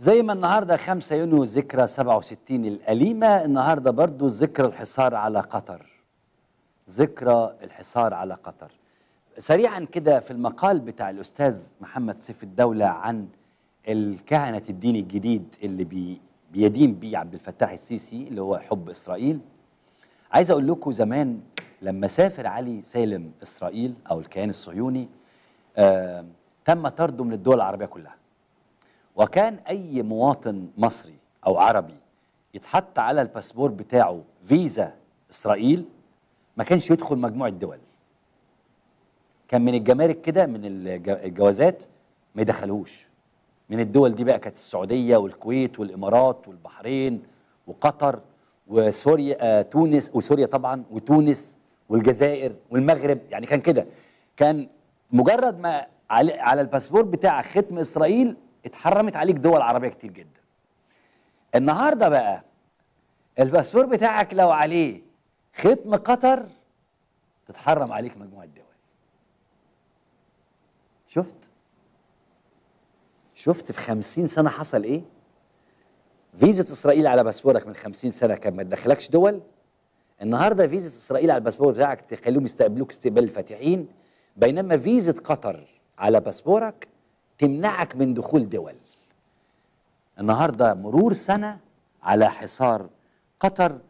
زي ما النهارده 5 يونيو ذكرى 67 الأليمة النهارده برضو ذكرى الحصار على قطر ذكرى الحصار على قطر سريعا كده في المقال بتاع الأستاذ محمد سيف الدولة عن الكهنة الدين الجديد اللي بي بيدين بيه عبد الفتاح السيسي اللي هو حب إسرائيل عايز أقول لكم زمان لما سافر علي سالم إسرائيل أو الكيان الصهيوني آه تم طرده من الدول العربية كلها وكان أي مواطن مصري أو عربي يتحط على الباسبور بتاعه فيزا إسرائيل ما كانش يدخل مجموعة دول كان من الجمارك كده من الجوازات ما يدخلوش من الدول دي بقى كانت السعودية والكويت والإمارات والبحرين وقطر وسوريا آه، تونس وسوريا طبعا وتونس والجزائر والمغرب يعني كان كده كان مجرد ما على الباسبور بتاع ختم إسرائيل اتحرمت عليك دول عربيه كتير جدا النهارده بقى الباسبور بتاعك لو عليه ختم قطر تتحرم عليك مجموعه دول شفت شفت في خمسين سنه حصل ايه فيزة اسرائيل على باسبورك من خمسين سنه كان ما تدخلكش دول النهارده فيزة اسرائيل على الباسبور بتاعك تخليهم يستقبلوك استقبال الفاتحين بينما فيزة قطر على باسبورك تمنعك من دخول دول النهارده مرور سنه على حصار قطر